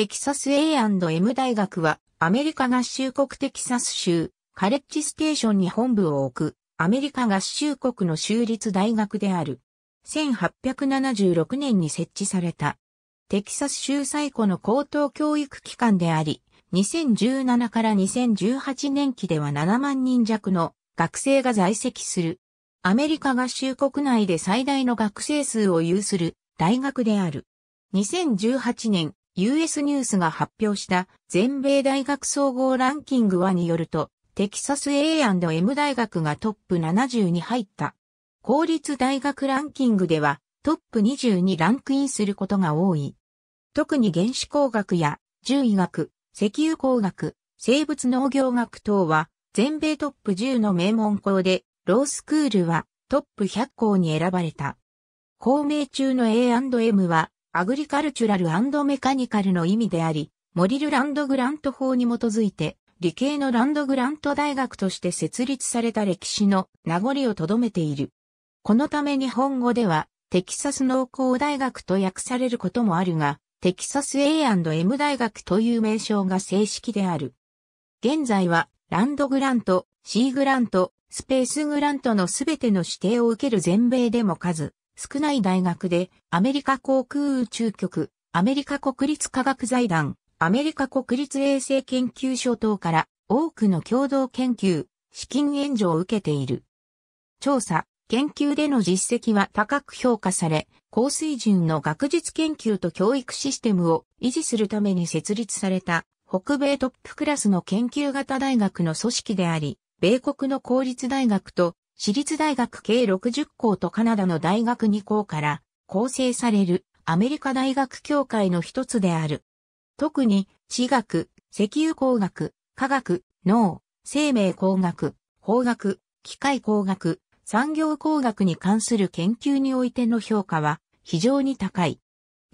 テキサス A&M 大学は、アメリカ合衆国テキサス州、カレッジステーションに本部を置く、アメリカ合衆国の州立大学である。1876年に設置された。テキサス州最古の高等教育機関であり、2017から2018年期では7万人弱の学生が在籍する。アメリカ合衆国内で最大の学生数を有する大学である。2018年、US ニュースが発表した全米大学総合ランキングはによると、テキサス A&M 大学がトップ70に入った。公立大学ランキングではトップ20にランクインすることが多い。特に原子工学や獣医学、石油工学、生物農業学等は全米トップ10の名門校で、ロースクールはトップ100校に選ばれた。公明中の A&M はアグリカルチュラルメカニカルの意味であり、モリルランドグラント法に基づいて、理系のランドグラント大学として設立された歴史の名残を留めている。このため日本語では、テキサス農工大学と訳されることもあるが、テキサス A&M 大学という名称が正式である。現在は、ランドグラント、シーグラント、スペースグラントのすべての指定を受ける全米でも数少ない大学で、アメリカ航空宇宙局、アメリカ国立科学財団、アメリカ国立衛生研究所等から多くの共同研究、資金援助を受けている。調査、研究での実績は高く評価され、高水準の学術研究と教育システムを維持するために設立された北米トップクラスの研究型大学の組織であり、米国の公立大学と私立大学計60校とカナダの大学2校から構成されるアメリカ大学協会の一つである。特に地学、石油工学、科学、脳、生命工学、法学、機械工学、産業工学に関する研究においての評価は非常に高い。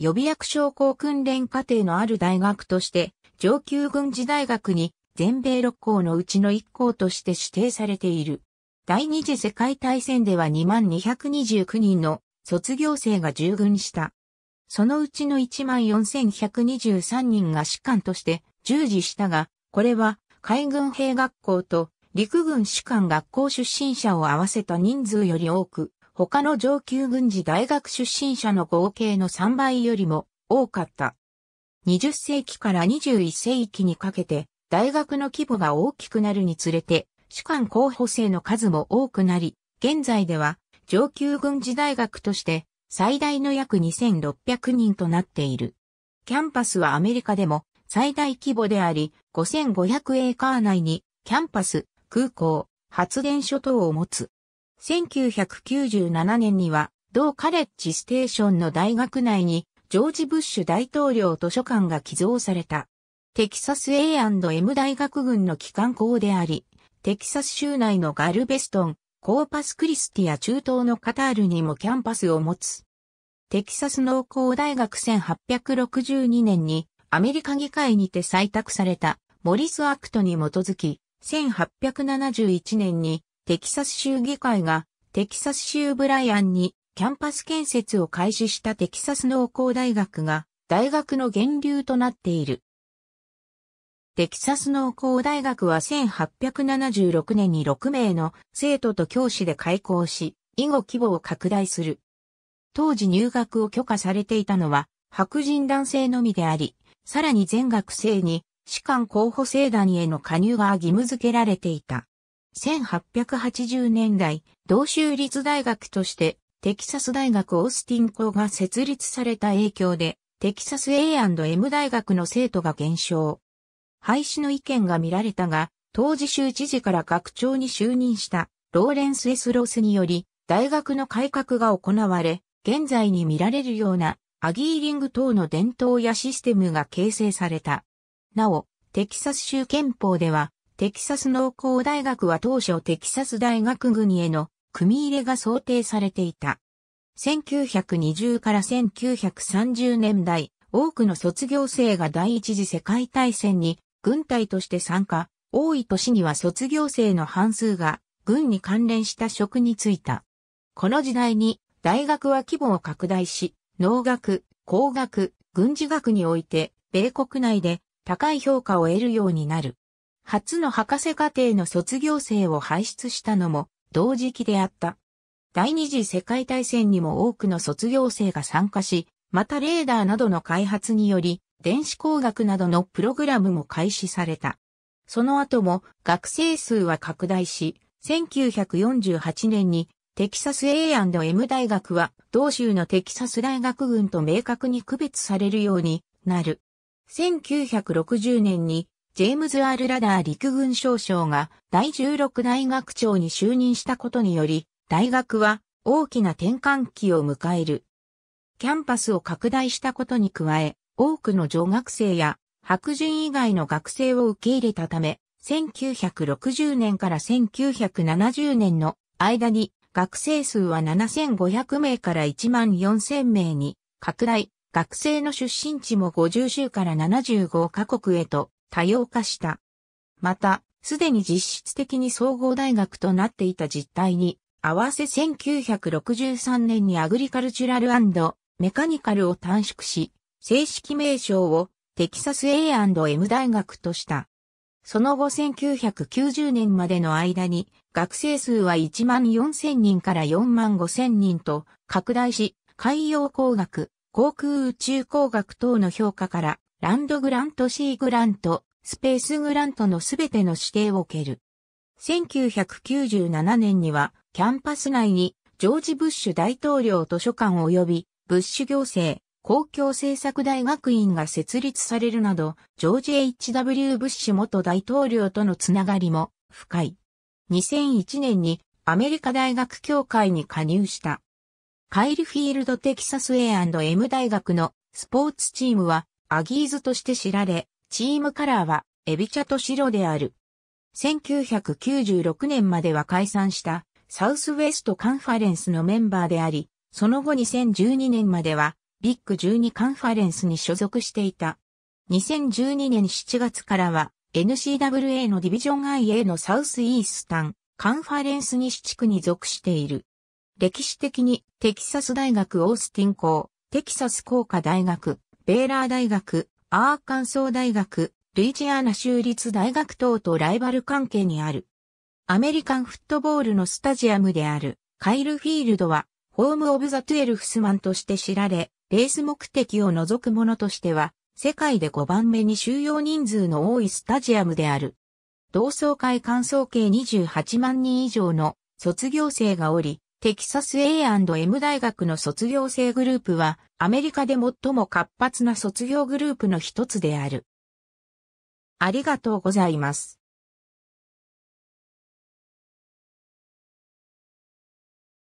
予備役商工訓練課程のある大学として上級軍事大学に全米6校のうちの1校として指定されている。第二次世界大戦では2229人の卒業生が従軍した。そのうちの14123人が士官として従事したが、これは海軍兵学校と陸軍士官学校出身者を合わせた人数より多く、他の上級軍事大学出身者の合計の3倍よりも多かった。20世紀から21世紀にかけて大学の規模が大きくなるにつれて主管候補生の数も多くなり、現在では上級軍事大学として最大の約2600人となっている。キャンパスはアメリカでも最大規模であり、5500エーカー内にキャンパス、空港、発電所等を持つ。1997年には、同カレッジステーションの大学内に、ジョージ・ブッシュ大統領図書館が寄贈された。テキサス A&M 大学軍の機関校であり、テキサス州内のガルベストン、コーパスクリスティア中東のカタールにもキャンパスを持つ。テキサス農工大学1862年にアメリカ議会にて採択されたモリスアクトに基づき、1871年にテキサス州議会がテキサス州ブライアンにキャンパス建設を開始したテキサス農工大学が大学の源流となっている。テキサス農工大学は1876年に6名の生徒と教師で開校し、以後規模を拡大する。当時入学を許可されていたのは白人男性のみであり、さらに全学生に士官候補生団への加入が義務付けられていた。1880年代、同州立大学としてテキサス大学オースティン校が設立された影響で、テキサス A&M 大学の生徒が減少。廃止の意見が見られたが、当時州知事から学長に就任したローレンス・エスロースにより、大学の改革が行われ、現在に見られるようなアギーリング等の伝統やシステムが形成された。なお、テキサス州憲法では、テキサス農工大学は当初テキサス大学軍への組入れが想定されていた。1920から1930年代、多くの卒業生が第一次世界大戦に軍隊として参加、多い年には卒業生の半数が軍に関連した職に就いた。この時代に大学は規模を拡大し、農学、工学、軍事学において米国内で高い評価を得るようになる。初の博士課程の卒業生を輩出したのも同時期であった。第二次世界大戦にも多くの卒業生が参加し、またレーダーなどの開発により、電子工学などのプログラムも開始された。その後も学生数は拡大し、1948年にテキサス A&M 大学は同州のテキサス大学群と明確に区別されるようになる。1960年にジェームズ・アル・ラダー陸軍少将が第16大学長に就任したことにより、大学は大きな転換期を迎える。キャンパスを拡大したことに加え、多くの女学生や白人以外の学生を受け入れたため、1960年から1970年の間に学生数は7500名から1万4000名に拡大、学生の出身地も50州から75カ国へと多様化した。また、すでに実質的に総合大学となっていた実態に、合わせ1963年にアグリカルチュラルメカニカルを短縮し、正式名称をテキサス A&M 大学とした。その後1990年までの間に学生数は1万4000人から4万5000人と拡大し、海洋工学、航空宇宙工学等の評価からランドグラント C グラント、スペースグラントのすべての指定を受ける。1997年にはキャンパス内にジョージ・ブッシュ大統領図書館及びブッシュ行政公共政策大学院が設立されるなど、ジョージ・ H.W. ブッシュ元大統領とのつながりも深い。2001年にアメリカ大学協会に加入した。カイルフィールド・テキサス A&M 大学のスポーツチームはアギーズとして知られ、チームカラーはエビ茶と白である。1996年までは解散したサウスウェストカンファレンスのメンバーであり、その後2012年まではビッグ12カンファレンスに所属していた。2012年7月からは n c w a のディビジョン IA のサウスイースタンカンファレンス西地区に属している。歴史的にテキサス大学オースティン校、テキサス工科大学、ベーラー大学、アーカンソー大学、ルイジアナ州立大学等とライバル関係にある。アメリカンフットボールのスタジアムであるカイルフィールドはホームオブザトゥエルフスマンとして知られ、レース目的を除くものとしては、世界で5番目に収容人数の多いスタジアムである。同窓会間総計28万人以上の卒業生がおり、テキサス A&M 大学の卒業生グループは、アメリカで最も活発な卒業グループの一つである。ありがとうございます。